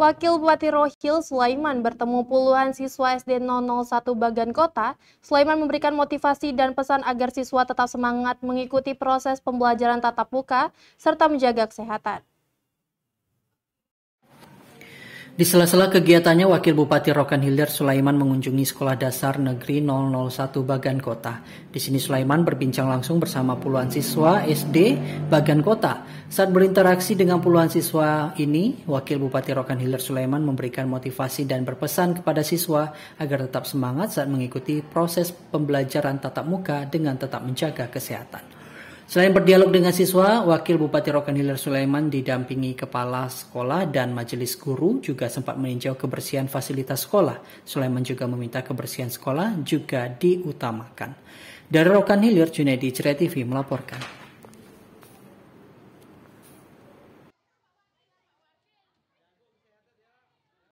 Wakil Bupati Rohil Sulaiman bertemu puluhan siswa SD 001 Bagan Kota. Sulaiman memberikan motivasi dan pesan agar siswa tetap semangat mengikuti proses pembelajaran tatap muka serta menjaga kesehatan. Di sela-sela kegiatannya, Wakil Bupati Rokan Hilir Sulaiman mengunjungi Sekolah Dasar Negeri 001 Bagan Kota. Di sini Sulaiman berbincang langsung bersama puluhan siswa SD Bagan Kota. Saat berinteraksi dengan puluhan siswa ini, Wakil Bupati Rokan Hilir Sulaiman memberikan motivasi dan berpesan kepada siswa agar tetap semangat saat mengikuti proses pembelajaran tatap muka dengan tetap menjaga kesehatan. Selain berdialog dengan siswa, Wakil Bupati Rokan Hilir Sulaiman didampingi kepala sekolah dan majelis guru juga sempat meninjau kebersihan fasilitas sekolah. Sulaiman juga meminta kebersihan sekolah juga diutamakan. Dari Rokan Hilir, Junaidi Ceria TV melaporkan.